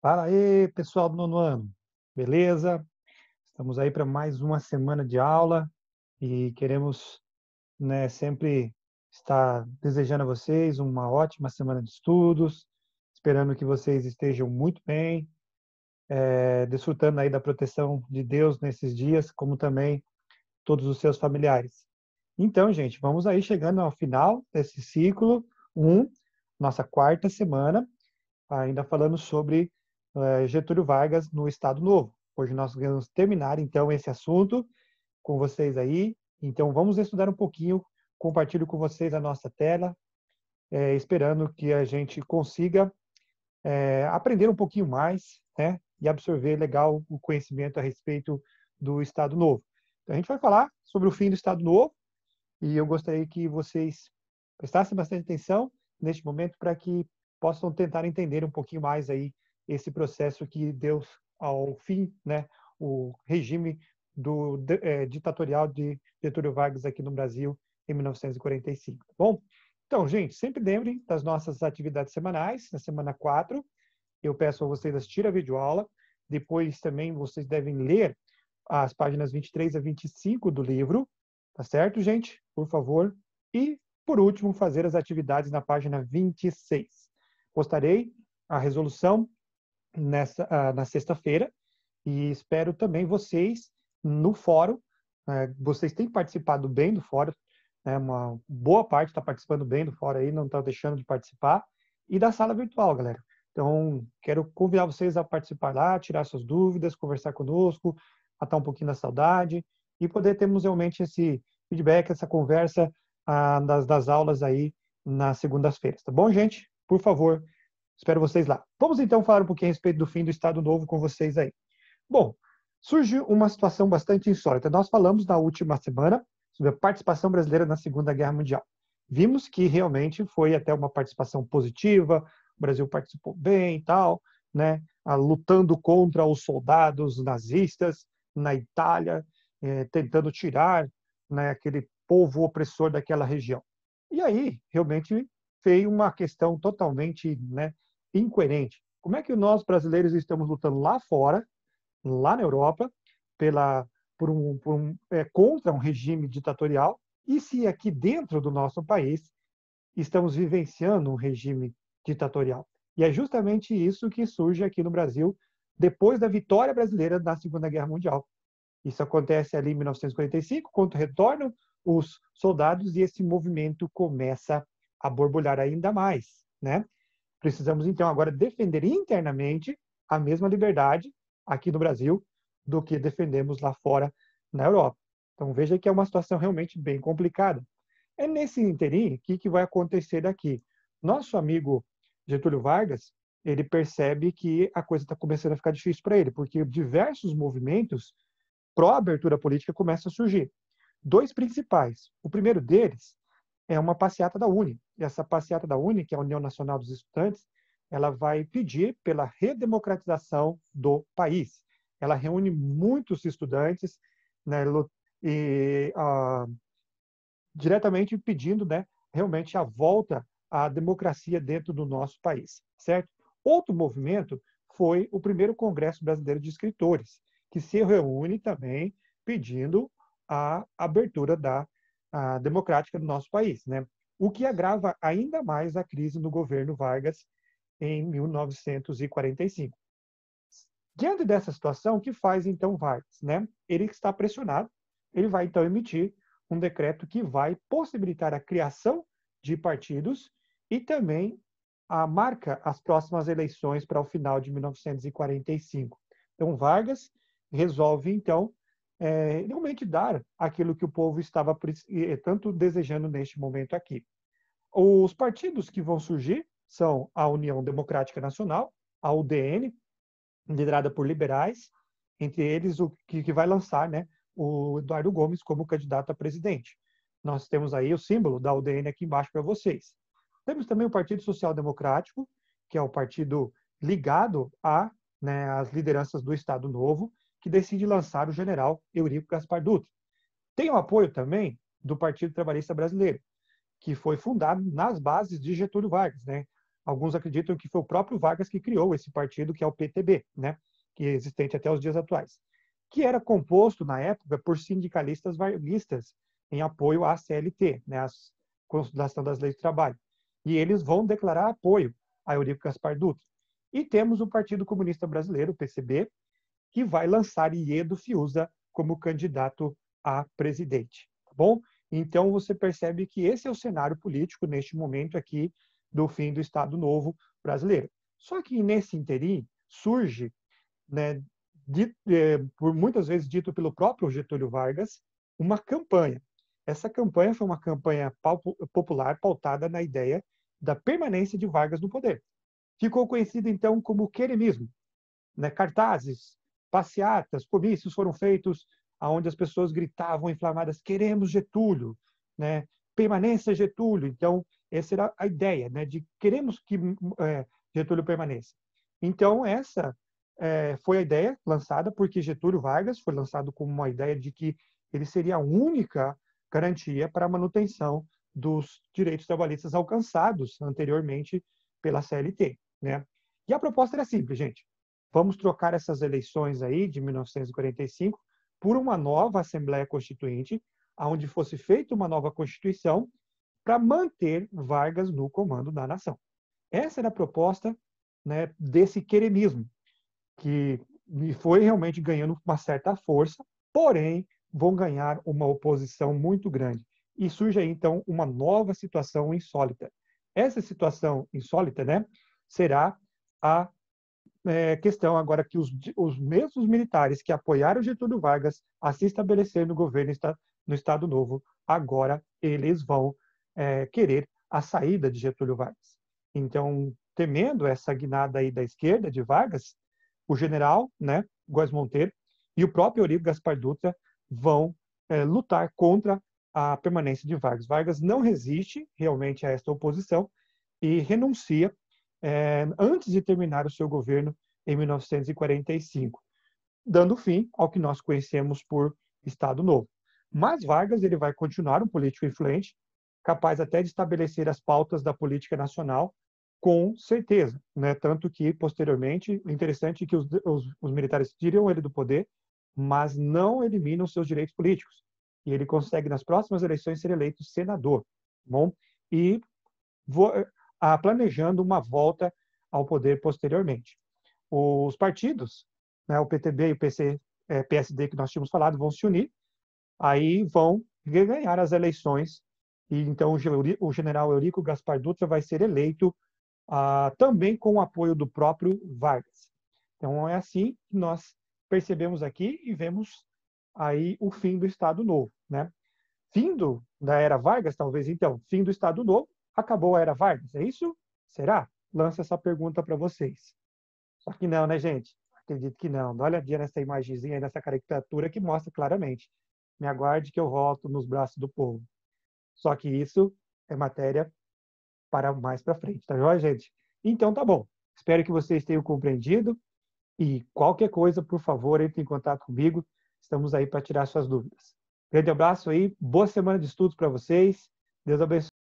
Fala aí, pessoal do nono ano. Beleza? Estamos aí para mais uma semana de aula e queremos né, sempre estar desejando a vocês uma ótima semana de estudos, esperando que vocês estejam muito bem, é, desfrutando aí da proteção de Deus nesses dias, como também todos os seus familiares. Então, gente, vamos aí chegando ao final desse ciclo 1, um, nossa quarta semana, ainda falando sobre é, Getúlio Vargas no Estado Novo. Hoje nós vamos terminar então esse assunto com vocês aí. Então vamos estudar um pouquinho. Compartilho com vocês a nossa tela, é, esperando que a gente consiga é, aprender um pouquinho mais, né, e absorver legal o conhecimento a respeito do Estado Novo. Então, a gente vai falar sobre o fim do Estado Novo e eu gostaria que vocês prestassem bastante atenção neste momento para que possam tentar entender um pouquinho mais aí esse processo que deu ao fim né, o regime do, é, ditatorial de Getúlio Vargas aqui no Brasil em 1945. Tá bom, então, gente, sempre lembrem das nossas atividades semanais, na semana 4. Eu peço a vocês assistir a videoaula. Depois também vocês devem ler as páginas 23 a 25 do livro. Tá certo, gente? Por favor. E, por último, fazer as atividades na página 26. Postarei a resolução nessa, uh, na sexta-feira e espero também vocês no fórum. Uh, vocês têm participado bem do fórum, né? uma boa parte está participando bem do fórum aí, não está deixando de participar, e da sala virtual, galera. Então, quero convidar vocês a participar lá, tirar suas dúvidas, conversar conosco, matar um pouquinho da saudade e poder termos realmente esse feedback, essa conversa ah, das, das aulas aí nas segundas-feiras, tá bom, gente? Por favor, Espero vocês lá. Vamos então falar um pouquinho a respeito do fim do Estado Novo com vocês aí. Bom, surge uma situação bastante insólita. Nós falamos na última semana sobre a participação brasileira na Segunda Guerra Mundial. Vimos que realmente foi até uma participação positiva, o Brasil participou bem e tal, né? lutando contra os soldados nazistas na Itália, é, tentando tirar né, aquele povo opressor daquela região. E aí, realmente, veio uma questão totalmente né, incoerente. Como é que nós brasileiros estamos lutando lá fora, lá na Europa, pela, por um, por um, é, contra um regime ditatorial, e se aqui dentro do nosso país estamos vivenciando um regime ditatorial? E é justamente isso que surge aqui no Brasil depois da vitória brasileira na Segunda Guerra Mundial. Isso acontece ali em 1945, quando retornam os soldados e esse movimento começa a borbulhar ainda mais, né? Precisamos, então, agora defender internamente a mesma liberdade aqui no Brasil do que defendemos lá fora na Europa. Então, veja que é uma situação realmente bem complicada. É nesse interim, que, que vai acontecer daqui? Nosso amigo Getúlio Vargas, ele percebe que a coisa está começando a ficar difícil para ele, porque diversos movimentos pró-abertura política começam a surgir. Dois principais. O primeiro deles é uma passeata da UNE. E essa passeata da UNE, que é a União Nacional dos Estudantes, ela vai pedir pela redemocratização do país. Ela reúne muitos estudantes né, e, ah, diretamente pedindo né, realmente a volta à democracia dentro do nosso país, certo? Outro movimento foi o primeiro Congresso Brasileiro de Escritores, que se reúne também pedindo a abertura da a, democrática do nosso país, né? O que agrava ainda mais a crise no governo Vargas em 1945. Diante dessa situação, o que faz então Vargas, né? Ele está pressionado, ele vai então emitir um decreto que vai possibilitar a criação de partidos e também a marca as próximas eleições para o final de 1945. Então Vargas resolve então é, realmente dar aquilo que o povo estava tanto desejando neste momento aqui. Os partidos que vão surgir são a União Democrática Nacional, a UDN, liderada por liberais, entre eles o que, que vai lançar né, o Eduardo Gomes como candidato a presidente. Nós temos aí o símbolo da UDN aqui embaixo para vocês. Temos também o Partido Social Democrático, que é o partido ligado a né, as lideranças do Estado Novo, que decide lançar o general Eurico Gaspar Dutra. Tem o apoio também do Partido Trabalhista Brasileiro, que foi fundado nas bases de Getúlio Vargas. Né? Alguns acreditam que foi o próprio Vargas que criou esse partido, que é o PTB, né? que é existente até os dias atuais, que era composto, na época, por sindicalistas varguistas em apoio à CLT, né? a Consolidação das Leis do Trabalho. E eles vão declarar apoio a Eurico Gaspar Dutra. E temos o Partido Comunista Brasileiro, o PCB, que vai lançar Iedo Fiuza como candidato a presidente. Tá bom? Então você percebe que esse é o cenário político neste momento aqui do fim do Estado Novo brasileiro. Só que nesse interim surge, né, é, por muitas vezes dito pelo próprio Getúlio Vargas, uma campanha. Essa campanha foi uma campanha popular pautada na ideia da permanência de Vargas no poder. Ficou conhecida então como queremismo. Né? Cartazes, passeatas, comícios foram feitos onde as pessoas gritavam inflamadas: queremos Getúlio, né? permaneça Getúlio. Então, essa era a ideia, né? de queremos que é, Getúlio permaneça. Então, essa é, foi a ideia lançada, porque Getúlio Vargas foi lançado como uma ideia de que ele seria a única garantia para a manutenção dos direitos trabalhistas alcançados anteriormente pela CLT. Né? E a proposta era simples, gente. Vamos trocar essas eleições aí de 1945 por uma nova Assembleia Constituinte, aonde fosse feita uma nova Constituição para manter Vargas no comando da nação. Essa era a proposta né, desse queremismo, que foi realmente ganhando uma certa força, porém vão ganhar uma oposição muito grande. E surge aí, então, uma nova situação insólita. Essa situação insólita né, será a é, questão agora que os, os mesmos militares que apoiaram Getúlio Vargas a se estabelecer no governo no Estado Novo, agora eles vão é, querer a saída de Getúlio Vargas. Então, temendo essa guinada aí da esquerda de Vargas, o general, né, Góes Monteiro e o próprio Oribe Gaspar Dutra vão é, lutar contra a permanência de Vargas. Vargas não resiste realmente a esta oposição e renuncia é, antes de terminar o seu governo em 1945, dando fim ao que nós conhecemos por Estado Novo. Mas Vargas ele vai continuar um político influente, capaz até de estabelecer as pautas da política nacional com certeza, né? Tanto que posteriormente, interessante é que os, os, os militares tiram ele do poder, mas não eliminam seus direitos políticos. E ele consegue nas próximas eleições ser eleito senador, bom? E vou, a, planejando uma volta ao poder posteriormente. Os partidos, né, o PTB e o PC, é, PSD que nós tínhamos falado, vão se unir, aí vão ganhar as eleições e então o general Eurico Gaspar Dutra vai ser eleito ah, também com o apoio do próprio Vargas. Então é assim que nós percebemos aqui e vemos aí o fim do Estado Novo, né? Fim da era Vargas, talvez então, fim do Estado Novo, acabou a era Vargas, é isso? Será? Lança essa pergunta para vocês. Só que não, né, gente? Acredito que não. Dá uma olhadinha nessa imagenzinha, nessa caricatura que mostra claramente. Me aguarde que eu volto nos braços do povo. Só que isso é matéria para mais para frente, tá joia, gente? Então tá bom. Espero que vocês tenham compreendido. E qualquer coisa, por favor, entre em contato comigo. Estamos aí para tirar suas dúvidas. Grande abraço aí, boa semana de estudos para vocês. Deus abençoe.